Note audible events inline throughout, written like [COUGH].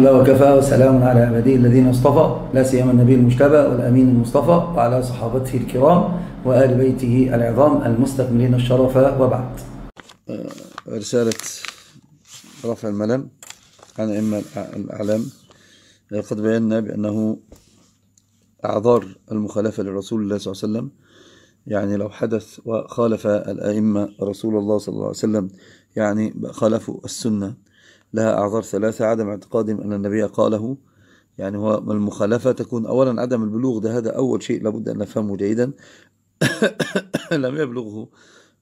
لله وكفى وسلام على عباده الذين اصطفى لا سيما النبي المجتبى والأمين المصطفى وعلى صحابته الكرام وآل بيته العظام المستكملين الشرف وبعد آه، رسالة رفع الملم عن أئمة الأعلام قد بينا بأنه أعذار المخالفة لرسول الله صلى الله عليه وسلم يعني لو حدث وخالف الأئمة رسول الله صلى الله عليه وسلم يعني خالفوا السنة لها أعذار ثلاثة عدم اعتقادهم أن النبي قاله يعني هو المخالفة تكون أولا عدم البلوغ ده هذا أول شيء لابد أن نفهمه جيدا [COUGHS] لم يبلغه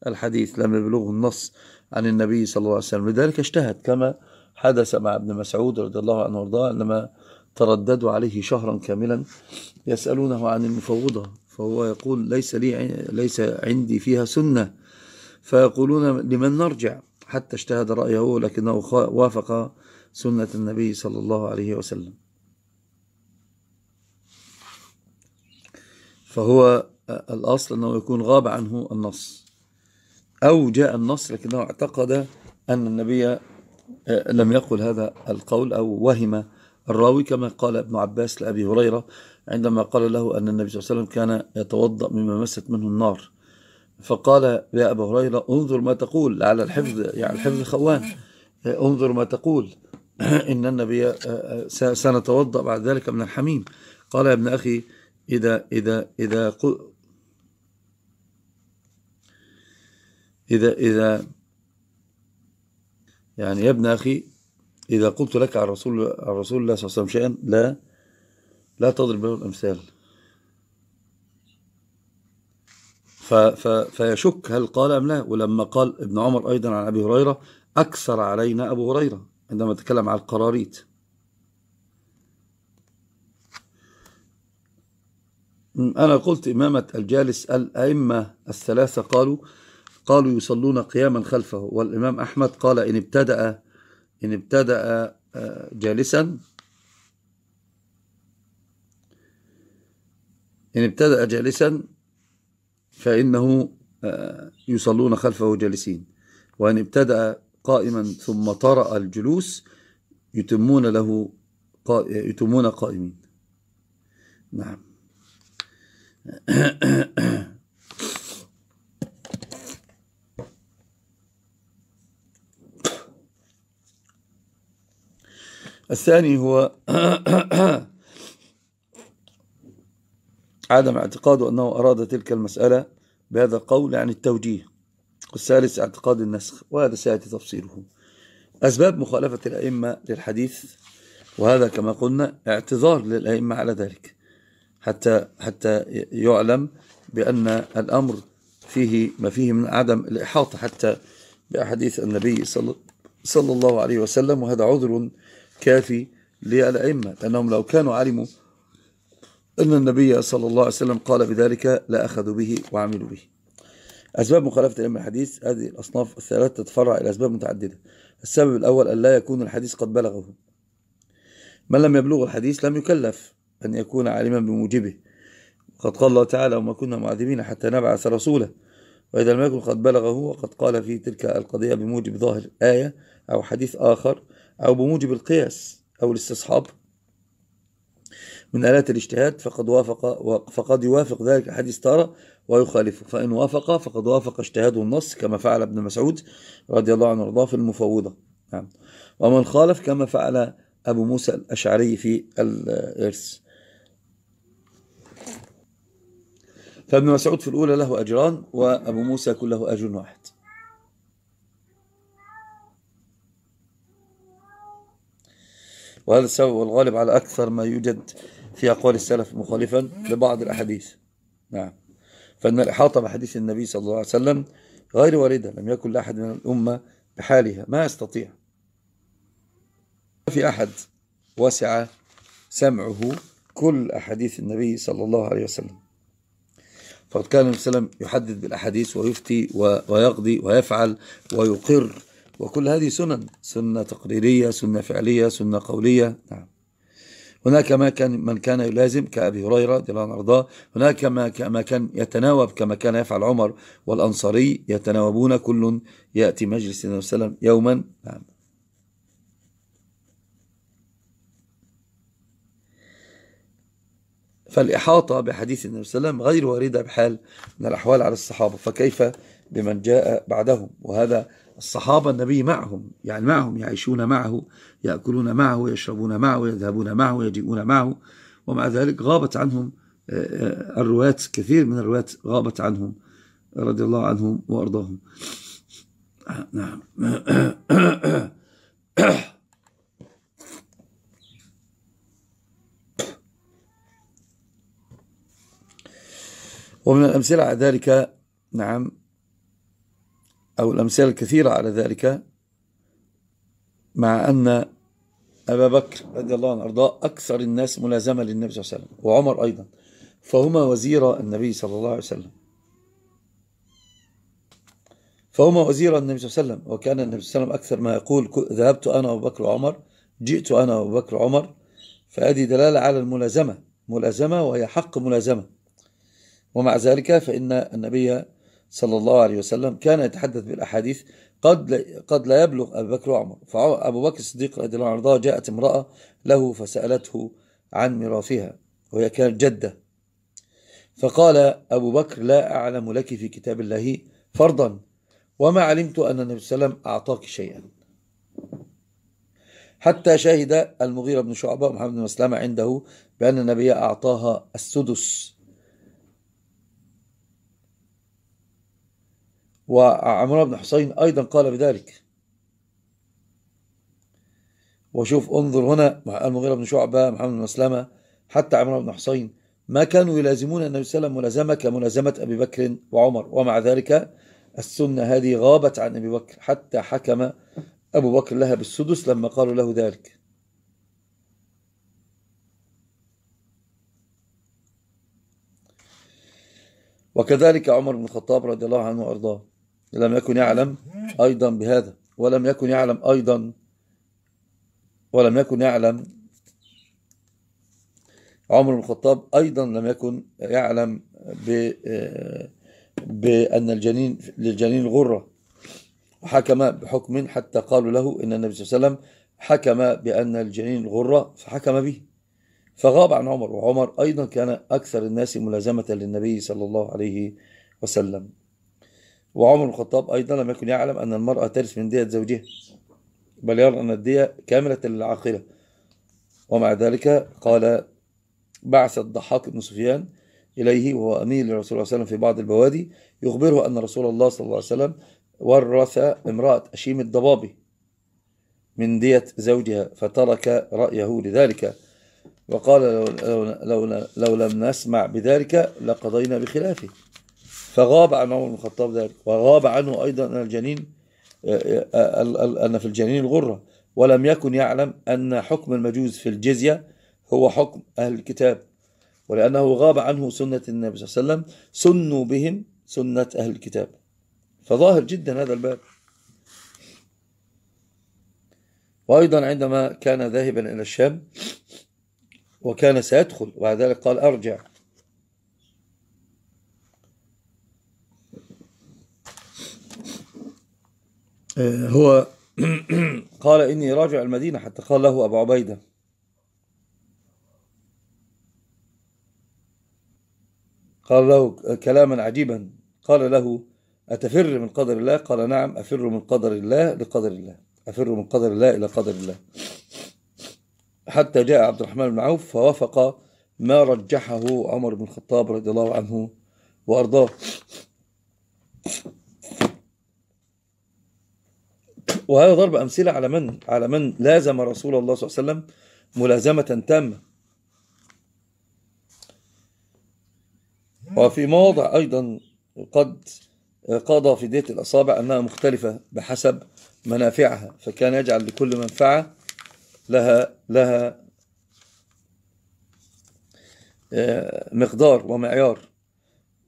الحديث لم يبلغه النص عن النبي صلى الله عليه وسلم لذلك اجتهد كما حدث مع ابن مسعود رضي الله عنه وارضاه عندما ترددوا عليه شهرا كاملا يسألونه عن المفوضة فهو يقول ليس لي ليس عندي فيها سنة فيقولون لمن نرجع حتى اجتهد رأيه لكنه وافق سنة النبي صلى الله عليه وسلم فهو الأصل أنه يكون غاب عنه النص أو جاء النص لكنه اعتقد أن النبي لم يقل هذا القول أو وهم الراوي كما قال ابن عباس لأبي هريرة عندما قال له أن النبي صلى الله عليه وسلم كان يتوضأ مما مست منه النار فقال يا أبا هريرة انظر ما تقول على الحفظ يعني الحفظ خوان انظر ما تقول [CLEARS THROAT] إن النبي آه، آه، سنتوضأ بعد ذلك من الحميم قال يا ابن أخي إذا إذا إذا إذا إذا يعني يا ابن أخي إذا قلت لك عن رسول عن رسول الله صلى الله عليه وسلم شيئا لا لا تضرب له الأمثال فيشك هل قال أم لا ولما قال ابن عمر أيضا عن أبي هريرة أكثر علينا أبو هريرة عندما تكلم عن القراريط أنا قلت إمامة الجالس الأئمة الثلاثة قالوا قالوا يصلون قياما خلفه والإمام أحمد قال إن ابتدأ إن ابتدأ آه، جالسا إن ابتدأ جالسا فإنه آه، يصلون خلفه جالسين وأن ابتدأ قائما ثم طرأ الجلوس يتمون له يتمون قائمين نعم [COUGHS] الثاني هو [COUGHS] عدم اعتقاده أنه أراد تلك المسألة بهذا القول عن يعني التوجيه والثالث اعتقاد النسخ وهذا سيأتي تفصيله أسباب مخالفة الأئمة للحديث وهذا كما قلنا اعتذار للأئمة على ذلك حتى حتى يعلم بأن الأمر فيه ما فيه من عدم الإحاطة حتى بأحاديث النبي صلى, صلى الله عليه وسلم وهذا عذر كافي للأئمة لأنهم لو كانوا علموا أن النبي صلى الله عليه وسلم قال بذلك لا أخذوا به وعملوا به أسباب مخالفة علم الحديث هذه الأصناف الثلاثة تتفرع إلى أسباب متعددة السبب الأول أن لا يكون الحديث قد بلغه من لم يبلغ الحديث لم يكلف أن يكون عالما بموجبه قد قال الله تعالى وما كنا معذبين حتى نبعث رسولا وإذا لم يكن قد بلغه وقد قال في تلك القضية بموجب ظاهر آية أو حديث آخر أو بموجب القياس أو الاستصحاب من آلات الاجتهاد فقد وافق فقد يوافق ذلك الحديث تارة ويخالفه فإن وافق فقد وافق اجتهاده النص كما فعل ابن مسعود رضي الله عنه وارضاه في المفوضة نعم ومن خالف كما فعل أبو موسى الأشعري في الإرث فابن مسعود في الأولى له أجران وأبو موسى كله أجر واحد وهذا السبب والغالب على أكثر ما يوجد في أقوال السلف مخالفا لبعض الأحاديث نعم فإن الإحاطة بحديث النبي صلى الله عليه وسلم غير واردة لم يكن لأحد من الأمة بحالها ما يستطيع في أحد وسع سمعه كل أحاديث النبي صلى الله عليه وسلم فقد كان النبي صلى الله عليه وسلم يحدث بالأحاديث ويفتي ويقضي ويفعل ويقر وكل هذه سنن سنة تقريرية سنة فعلية سنة قولية نعم هناك ما كان من كان يلازم كأبي هريرة رضي الله عنه أرضاه هناك ما كان يتناوب كما كان يفعل عمر والأنصاري يتناوبون كل يأتي مجلس النبي صلى الله عليه وسلم يوما نعم فالإحاطة بحديث النبي صلى الله عليه وسلم غير واردة بحال من الأحوال على الصحابة فكيف بمن جاء بعدهم وهذا الصحابة النبي معهم يعني معهم يعيشون معه يأكلون معه يشربون معه يذهبون معه يجيئون معه ومع ذلك غابت عنهم آه، آه، الرواة كثير من الرواة غابت عنهم رضي الله عنهم وأرضاهم نعم ومن الأمثلة على ذلك نعم أو الأمثلة الكثيرة على ذلك مع أن أبا بكر رضي الله عنه أرضاه أكثر الناس ملازمة للنبي صلى الله عليه وسلم وعمر أيضا فهما وزير النبي صلى الله عليه وسلم فهما وزير النبي صلى الله عليه وسلم وكان النبي صلى الله عليه وسلم أكثر ما يقول ذهبت أنا وبكر وعمر جئت أنا وأبو بكر وعمر فهذه دلالة على الملازمة ملازمة وهي حق ملازمة ومع ذلك فإن النبي صلى الله عليه وسلم كان يتحدث بالأحاديث قد قد لا يبلغ أبي بكر وعمر فأبو بكر الصديق رضي الله عنه جاءت امرأة له فسألته عن ميراثها وهي كانت جدة فقال أبو بكر لا أعلم لك في كتاب الله فرضا وما علمت أن النبي صلى الله عليه وسلم أعطاك شيئا حتى شهد المغيرة بن شعبة ومحمد بن مسلمة عنده بأن النبي أعطاها السدس وعمران بن حسين أيضا قال بذلك وشوف انظر هنا المغيرة بن شعبة محمد بن مسلمة حتى عمران بن حسين ما كانوا يلازمون النبي صلى الله عليه وسلم ملازمة كملازمة أبي بكر وعمر ومع ذلك السنة هذه غابت عن أبي بكر حتى حكم أبو بكر لها بالسدس لما قالوا له ذلك وكذلك عمر بن الخطاب رضي الله عنه وأرضاه لم يكن يعلم أيضا بهذا ولم يكن يعلم أيضا ولم يكن يعلم عمر بن الخطاب أيضا لم يكن يعلم ب بأن الجنين للجنين غرة وحكم بحكم حتى قالوا له إن النبي صلى الله عليه وسلم حكم بأن الجنين غرة فحكم به فغاب عن عمر وعمر أيضا كان أكثر الناس ملازمة للنبي صلى الله عليه وسلم وعمر بن الخطاب أيضا لم يكن يعلم أن المرأة ترث من دية زوجها بل يرى أن الدية كاملة للعاقلة ومع ذلك قال بعث الضحاك بن سفيان إليه وهو أمير للرسول صلى الله عليه وسلم في بعض البوادي يخبره أن رسول الله صلى الله عليه وسلم ورث امرأة أشيم الضبابي من دية زوجها فترك رأيه لذلك وقال لو, لو, لو, لو لم نسمع بذلك لقضينا بخلافه فغاب عن عمر بن الخطاب ذلك وغاب عنه أيضا أن الجنين آه، آه، أن في الجنين الغرة ولم يكن يعلم أن حكم المجوز في الجزية هو حكم أهل الكتاب ولأنه غاب عنه سنة النبي صلى الله عليه وسلم سنوا بهم سنة أهل الكتاب فظاهر جدا هذا الباب وأيضا عندما كان ذاهبا إلى الشام وكان سيدخل وبعد ذلك قال أرجع آه، هو [CLEARS THROAT] قال إني راجع المدينة حتى قال له أبو عبيدة قال له كلاما عجيبا قال له أتفر من قدر الله قال نعم أفر من قدر الله لقدر الله أفر من قدر الله إلى قدر الله حتى جاء عبد الرحمن بن عوف فوافق ما رجحه عمر بن الخطاب رضي الله عنه وأرضاه وهذا ضرب أمثلة على من على من لازم رسول الله صلى الله عليه وسلم ملازمة تامة وفي مواضع أيضا قد قضى في دية الأصابع أنها مختلفة بحسب منافعها فكان يجعل لكل منفعة لها لها آه، مقدار ومعيار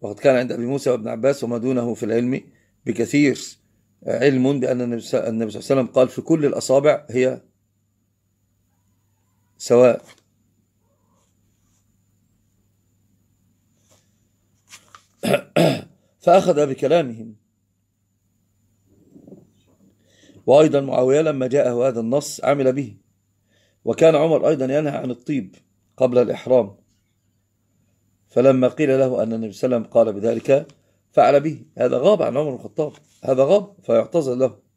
وقد كان عند أبي موسى وابن عباس وما دونه في العلم بكثير علم بأن النبي صلى الله عليه وسلم قال في كل الأصابع هي سواء [COUGHS] فأخذ بكلامهم وأيضا معاوية لما جاءه هذا النص عمل به وكان عمر أيضا ينهى عن الطيب قبل الإحرام فلما قيل له أن النبي صلى الله عليه وسلم قال بذلك فعل به هذا غاب عن عمر الخطاب هذا غاب فيعتذر له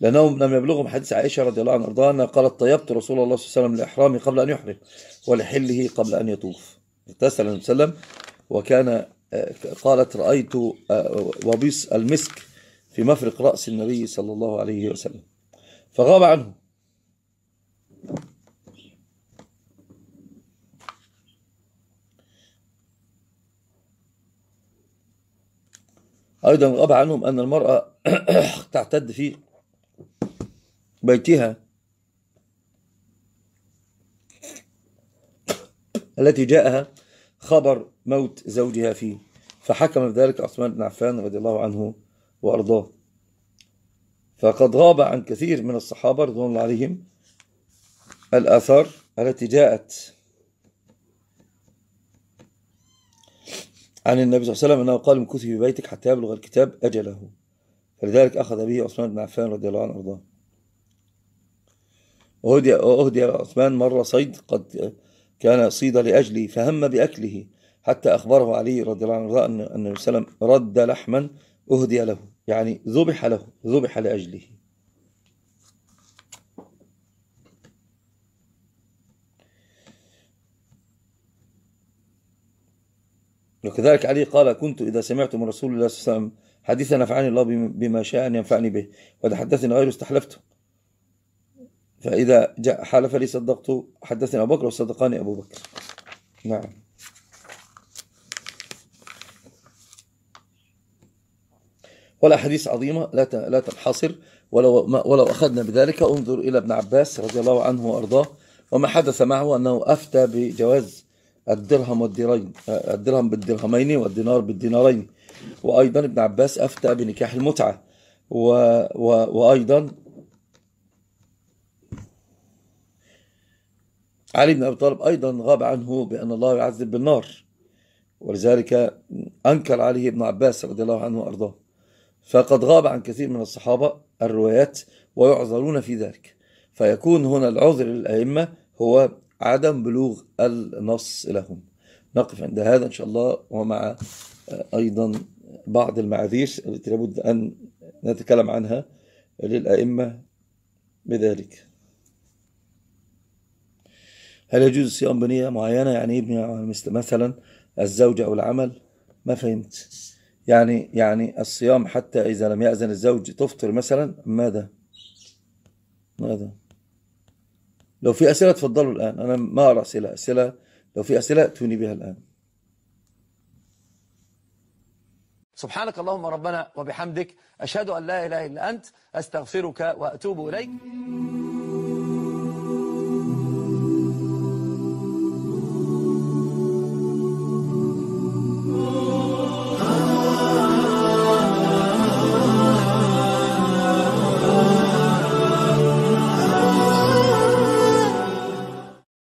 لأنهم لم يبلغهم حديث عائشة رضي الله عنها أرضاها أنها قالت طيبت رسول الله صلى الله عليه وسلم لإحرامي قبل أن يحرم ولحله قبل أن يطوف اغتسل النبي صلى الله عليه وسلم وكان آه، قالت رأيت آه، وبيص المسك في مفرق رأس النبي صلى الله عليه وسلم فغاب عنه أيضا غاب عنهم أن المرأة [CLEARS THROAT] تعتد في بيتها التي جاءها خبر موت زوجها فيه فحكم بذلك عثمان بن عفان رضي الله عنه وأرضاه فقد غاب عن كثير من الصحابة رضوان الله عليهم الآثار التي جاءت عن النبي صلى الله عليه وسلم أنه قال من في بيتك حتى يبلغ الكتاب أجله فلذلك أخذ به عثمان بن عفان رضي الله عنه وأرضاه وأهدي, وهدي عثمان مرة صيد قد كان صيد لأجلي فهم بأكله حتى أخبره علي رضي الله عنه أن النبي صلى الله عليه وسلم رد لحما أهدي له يعني ذبح له ذبح لأجله وكذلك علي قال كنت إذا سمعت من رسول الله صلى الله عليه وسلم حديثا نفعني الله بما شاء أن ينفعني به وإذا حدثني غيره استحلفته فإذا جاء حلف لي صدقته حدثني أبو بكر وصدقاني أبو بكر نعم ولا حديث عظيمة لا لا تنحصر ولو ما ولو أخذنا بذلك انظر إلى ابن عباس رضي الله عنه وأرضاه وما حدث معه أنه أفتى بجواز الدرهم والديرين الدرهم بالدرهمين والدينار بالدينارين وأيضا ابن عباس أفتى بنكاح المتعة و و وأيضا علي بن أبي طالب أيضا غاب عنه بأن الله يعذب بالنار ولذلك أنكر عليه ابن عباس رضي الله عنه وأرضاه فقد غاب عن كثير من الصحابة الروايات ويعذرون في ذلك فيكون هنا العذر للأئمة هو عدم بلوغ النص لهم نقف عند هذا إن شاء الله ومع آه، أيضا بعض المعاذير التي لابد أن نتكلم عنها للأئمة بذلك هل يجوز صيام بنية معينة يعني ابني مثلا الزوجة أو العمل ما فهمت يعني يعني الصيام حتى إذا لم يأذن الزوج تفطر مثلا ماذا ماذا لو في أسئلة تفضلوا الآن أنا ما أرى أسئلة أسئلة لو في أسئلة اتوني بها الآن سبحانك اللهم ربنا وبحمدك أشهد أن لا إله إلا أنت أستغفرك وأتوب إليك